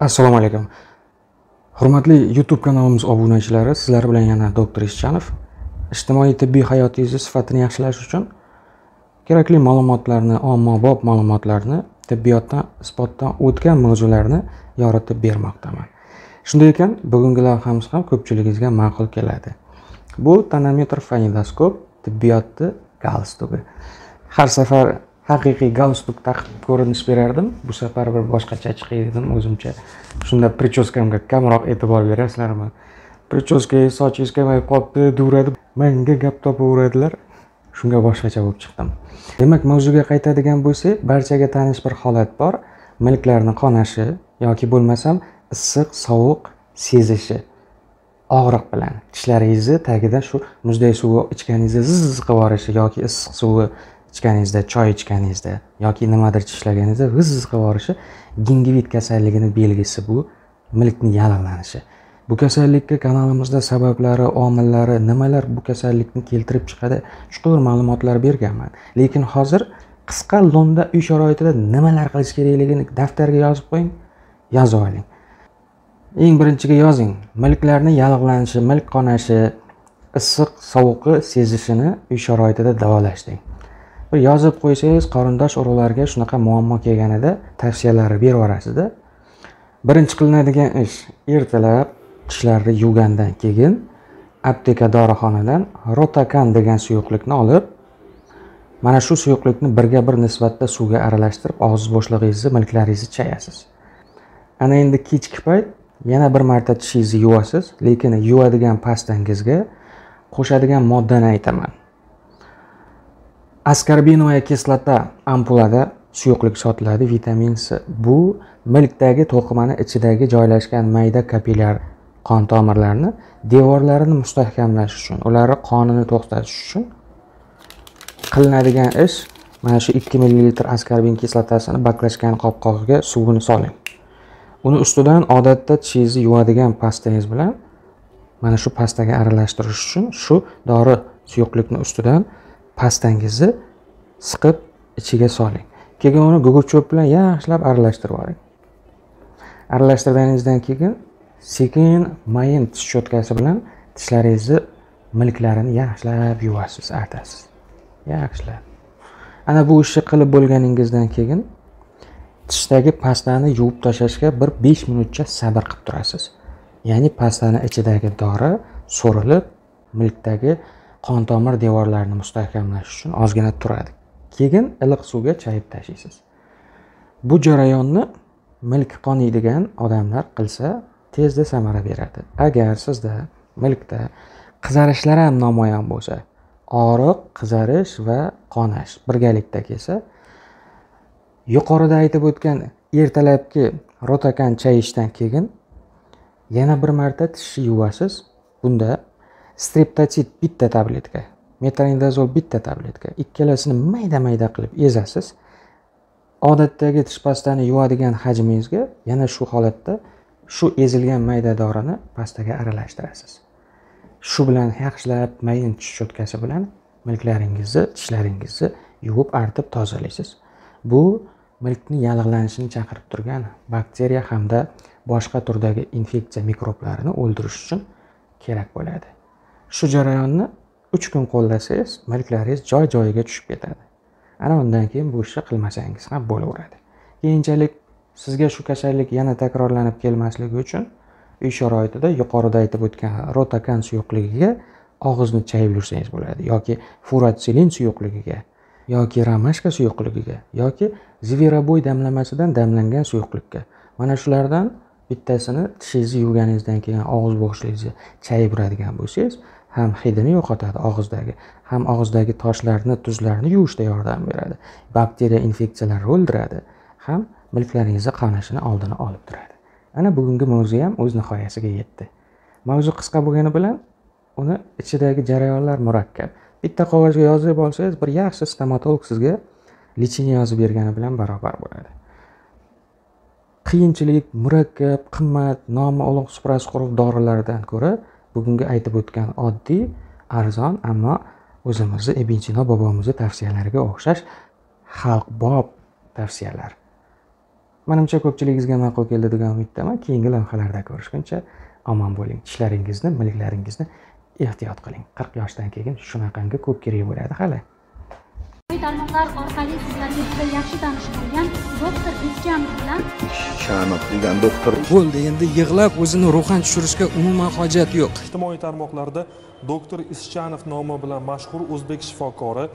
assalomu alaykum hurmatli youtube kanalimiz obunachilari sizlar bilan yana doktor ishchanov ijtimoiy tibbiy hayotingizni sifatini yaxshilash uchun kerakli ma'lumotlarni ommabop ma'lumotlarni tibbiyotdan isbotdan o'tgan mavzularni yoritib bermoqdaman shunday ekan bugungi lavhamiz ham ko'pchiligingizga ma'qul keladi bu tonometr fonidoskop tibbiyotni galstugi har safar haqiqiy galstuk taqib ko'rinish berardim bu safar bir boshqacha chiqay dedim o'zimcha shunda prichoskamga kamroq e'tibor berasizlarmi prichoska sochingiz kamayib qolibdi duradi manga gap topaveradilar shunga boshqacha bo'lib chiqdim demak mavzuga qaytadigan bo'lsak barchaga tanish bir holat bor milklarni qonashi yoki bo'lmasam issiq sovuq sezishi og'riq bilan tishlaringizni tagida shu muzday suvi ichganingizda zizz qilib yuborishi yoki issiq suvi ichganingizda choy ichganingizda yoki nimadir tishlaganingizda g'iz g'iz qilib yuborishi gingivit kasalligini belgisi bu milkni yallig'lanishi bu kasallikka kanalimizda sabablari omillari nimalar bu kasallikni keltirib chiqadi chuqur ma'lumotlar berganman lekin hozir qisqa lo'nda uy sharoitida nimalar qilish kerakligini daftarga yozib qo'ying yozib oling eng birinchiga yozing milklarni yallig'lanishi milk qonashi issiq sovuqni sezishini uy sharoitida davolash bir yozib qo'ysangiz qarindosh urug'larga shunaqa muammo kelganida tavsiyalarni berib yuborasizda birinchi qilinadigan ish ertalab tishlarni yuvgandan keyin apteka dorixonadan rotakan degan suyuqlikni olib mana shu suyuqlikni birga bir nisbatda suvga aralashtirib og'iz bo'shlig'ingizni milklaringizni chayasiz ana endi kechki payt yana bir marta tishingizni yuvasiz lekin yuvadigan pastangizga qo'shadigan moddani aytaman Askorbinovая kislota ampulada suyuqlik sotiladi vitamin C. Bu milkdagi to'qimani ichidagi joylashgan mayda kapillyar qon tomirlarini devorlarini mustahkamlash uchun, ularni qonini to'xtatish uchun qilinadigan ish mana shu 2 ml askorbin kislotasini baklashgan qopqog'iga suvini soling. Uni ustidan odatda chezni yuvadigan pastangiz bilan mana shu pastaga aralashtirish uchun shu dori suyuqlikni ustidan pastangizni siqib ichiga soling keyin uni gugurt cho'p bilan yaxshilab aralashtirib oling aralashtirganingizdan keyin sekin mayin tish cho'tkasi bilan tishlaringizni milklarini yaxshilab yuvasiz artasiz yaxshilab ana bu ishni qilib bo'lganingizdan keyin tishdagi pastani yuvib tashlashga bir besh minutcha sabr qilib turasiz ya'ni pastani ichidagi dori so'rilib milkdagi qon tomir devorlarini mustahkamlash uchun ozgina turadi keyin iliq suvga chayib tashlaysiz bu jarayonni milk qon yeydigan odamlar qilsa tezda samara beradi agar sizda milkda qizarishlar ham namoyon bo'lsa og'riq qizarish va qonash birgalikda kelsa yuqorida aytib o'tgan ertalabki rotakan chayishdan keyin yana bir marta tishni yuvasiz bunda streptotit bitta tabletka metronidazol bitta tabletka ikkalasini mayda mayda qilib ezasiz odatdagi tish pastani yuvadigan hajmingizga yana shu holatda shu ezilgan mayda dorini pastaga aralashtirasiz shu bilan yaxshilab mayin tish cho'tkasi bilan milklaringizni tishlaringizni yuvib artib tozalaysiz bu milkni yallig'lanishini chaqirib turgan bakteriya hamda boshqa turdagi infeksiya mikroblarini o'ldirish uchun kerak bo'ladi shu jarayonni uch kun qo'llasangiz milklaringiz joy joyiga tushib ketadi ana undan keyin bu ishni qilmasangiz ham bo'laveradi keyinchalik sizga shu kasallik yana takrorlanib kelmasligi uchun uy sharoitida yuqorida aytib o'tgan rotakan suyuqligiga og'izni chayib yursangiz bo'ladi yoki furatsilin suyuqligiga yoki ramashka suyuqligiga yoki zveroboy damlamasidan damlangan suyuqlikka mana shulardan bittasini tishingizni yuvganingizdan keyin og'iz bo'shligingizni chayib yuradigan bo'lsangiz ham hidini yo'qotadi og'izdagi ham og'izdagi toshlarni tuzlarni yuvishda yordam beradi bakteriya infeksiyalarni o'ldiradi ham milklaringizni qonashini oldini olib turadi ana bugungi mavzu ham o'z nihoyasiga yetdi mavzu qisqa bo'lgani bilan uni ichidagi jarayonlar murakkab bitta qog'ozga yozib olsangiz bir yaxshi stomatolog sizga lechение yozib bergani bilan barobar bo'ladi qiyinchilik murakkab qimmat nomi ulug' suprasi quruq dorilardan ko'ra bugungi aytib o'tgan oddiy arzon ammo o'zimizni ibn sino bobomizni tavsiyalariga o'xshash bob tavsiyalar manimcha ko'pchiligingizga ma'qul keldi degan umiddaman keyingi lavhalarda ko'rishguncha omon bo'ling tishlaringizni milklaringizni ehtiyot qiling qirq yoshdan keyin shunaqangi ko'p kerak bo'ladi hali ijtimoiy tarmoqlar orqali sizlarga juda yaxshi tanish bo'lgan doktor bezkamov bilan shanov degan doktor bo'ldi endi yig'lab o'zini ruhan tushirishga umuman hojat yo'q ijtimoiy tarmoqlarda doktor ischanov nomi bilan mashhur o'zbek shifokori